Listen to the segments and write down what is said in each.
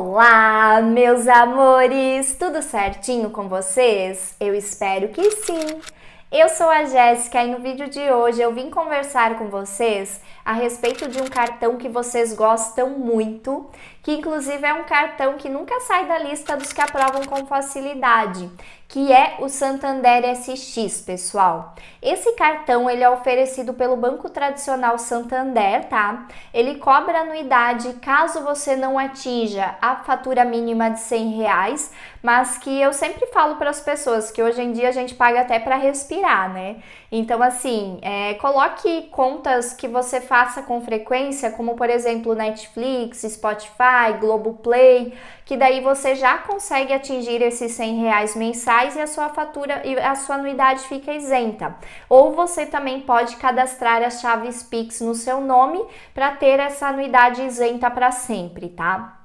Olá, meus amores! Tudo certinho com vocês? Eu espero que sim! Eu sou a Jéssica e no vídeo de hoje eu vim conversar com vocês a respeito de um cartão que vocês gostam muito, que inclusive é um cartão que nunca sai da lista dos que aprovam com facilidade, que é o Santander SX, pessoal. Esse cartão ele é oferecido pelo Banco Tradicional Santander, tá? Ele cobra anuidade caso você não atinja a fatura mínima de 100 reais, mas que eu sempre falo para as pessoas que hoje em dia a gente paga até para respirar, né? Então assim, é, coloque contas que você faz passa com frequência, como por exemplo Netflix, Spotify, Globoplay, que daí você já consegue atingir esses 100 reais mensais e a sua fatura e a sua anuidade fica isenta. Ou você também pode cadastrar as chaves Pix no seu nome para ter essa anuidade isenta para sempre, tá?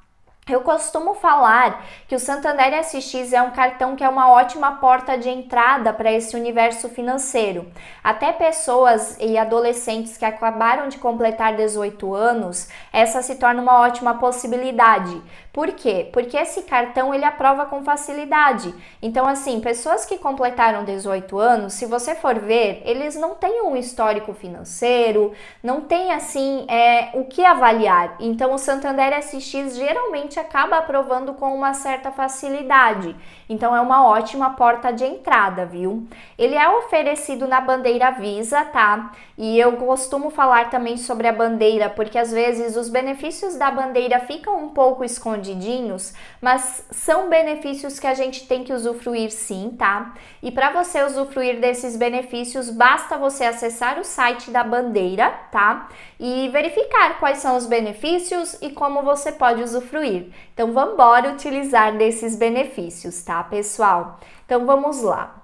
Eu costumo falar que o Santander SX é um cartão que é uma ótima porta de entrada para esse universo financeiro. Até pessoas e adolescentes que acabaram de completar 18 anos, essa se torna uma ótima possibilidade. Por quê? Porque esse cartão ele aprova com facilidade. Então assim, pessoas que completaram 18 anos, se você for ver, eles não têm um histórico financeiro, não tem assim é, o que avaliar. Então o Santander SX geralmente gente acaba aprovando com uma certa facilidade. Então é uma ótima porta de entrada, viu? Ele é oferecido na bandeira Visa, tá? E eu costumo falar também sobre a bandeira, porque às vezes os benefícios da bandeira ficam um pouco escondidinhos, mas são benefícios que a gente tem que usufruir sim, tá? E para você usufruir desses benefícios, basta você acessar o site da bandeira, tá? E verificar quais são os benefícios e como você pode usufruir. Então vamos utilizar desses benefícios, tá, pessoal? Então vamos lá.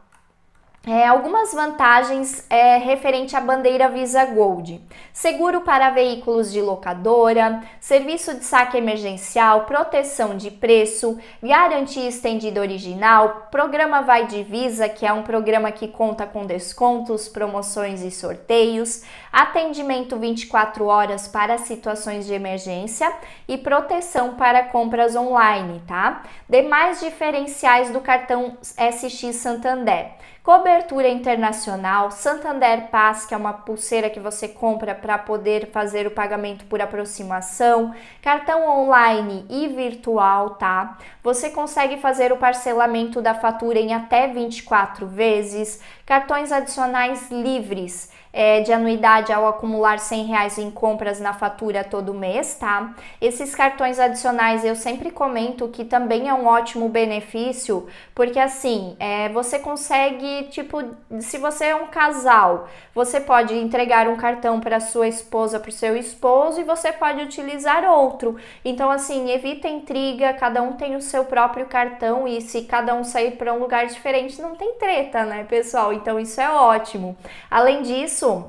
É, algumas vantagens é, referente à bandeira Visa Gold: seguro para veículos de locadora, serviço de saque emergencial, proteção de preço, garantia estendida original, programa Vai de Visa, que é um programa que conta com descontos, promoções e sorteios, atendimento 24 horas para situações de emergência e proteção para compras online, tá? Demais diferenciais do cartão SX Santander cobertura internacional, Santander Pass, que é uma pulseira que você compra para poder fazer o pagamento por aproximação, cartão online e virtual, tá? Você consegue fazer o parcelamento da fatura em até 24 vezes, cartões adicionais livres é, de anuidade ao acumular 100 reais em compras na fatura todo mês, tá? Esses cartões adicionais eu sempre comento que também é um ótimo benefício, porque assim, é, você consegue, tipo, se você é um casal, você pode entregar um cartão para sua esposa, para o seu esposo e você pode utilizar outro. Então, assim, evita intriga, cada um tem o seu próprio cartão e se cada um sair para um lugar diferente, não tem treta, né, pessoal? então isso é ótimo. Além disso,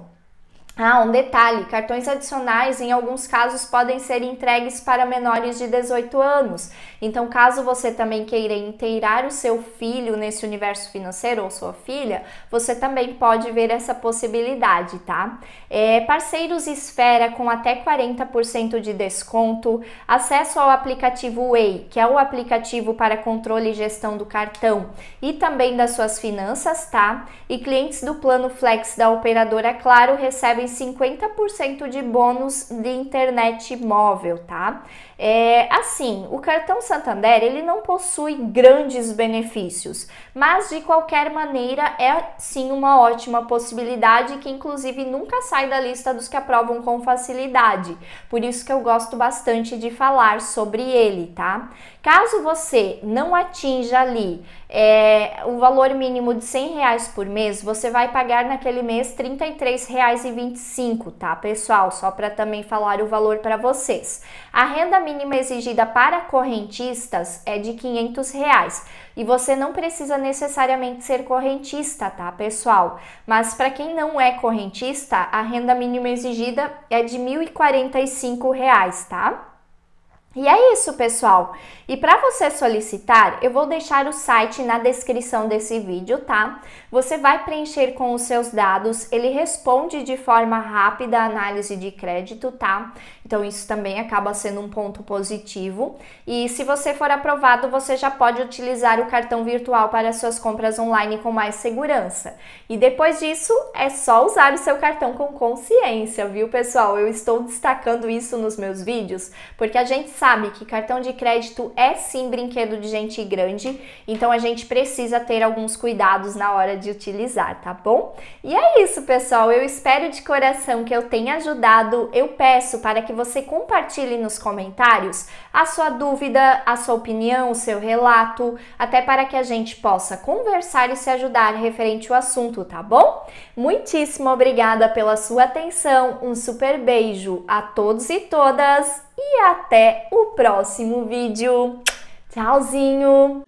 ah, um detalhe: cartões adicionais em alguns casos podem ser entregues para menores de 18 anos. Então, caso você também queira inteirar o seu filho nesse universo financeiro ou sua filha, você também pode ver essa possibilidade, tá? É, parceiros Esfera com até 40% de desconto, acesso ao aplicativo Way, que é o aplicativo para controle e gestão do cartão e também das suas finanças, tá? E clientes do plano Flex da operadora Claro recebem recebem 50% de bônus de internet móvel, tá? É, assim, o cartão Santander ele não possui grandes benefícios, mas de qualquer maneira é sim uma ótima possibilidade que inclusive nunca sai da lista dos que aprovam com facilidade. Por isso que eu gosto bastante de falar sobre ele, tá? Caso você não atinja ali é, o valor mínimo de 100 reais por mês, você vai pagar naquele mês R$ 33,20 25, tá, pessoal? Só para também falar o valor para vocês. A renda mínima exigida para correntistas é de 500 reais. E você não precisa necessariamente ser correntista, tá, pessoal? Mas para quem não é correntista, a renda mínima exigida é de R$ 1.045, tá? E é isso, pessoal. E para você solicitar, eu vou deixar o site na descrição desse vídeo, tá? Você vai preencher com os seus dados, ele responde de forma rápida a análise de crédito, tá? Então isso também acaba sendo um ponto positivo. E se você for aprovado, você já pode utilizar o cartão virtual para suas compras online com mais segurança. E depois disso, é só usar o seu cartão com consciência, viu, pessoal? Eu estou destacando isso nos meus vídeos, porque a gente sabe que cartão de crédito é sim brinquedo de gente grande, então a gente precisa ter alguns cuidados na hora de utilizar, tá bom? E é isso, pessoal. Eu espero de coração que eu tenha ajudado. Eu peço para que você compartilhe nos comentários a sua dúvida, a sua opinião, o seu relato, até para que a gente possa conversar e se ajudar referente ao assunto, tá bom? Muitíssimo obrigada pela sua atenção. Um super beijo a todos e todas e até o próximo vídeo. Tchauzinho!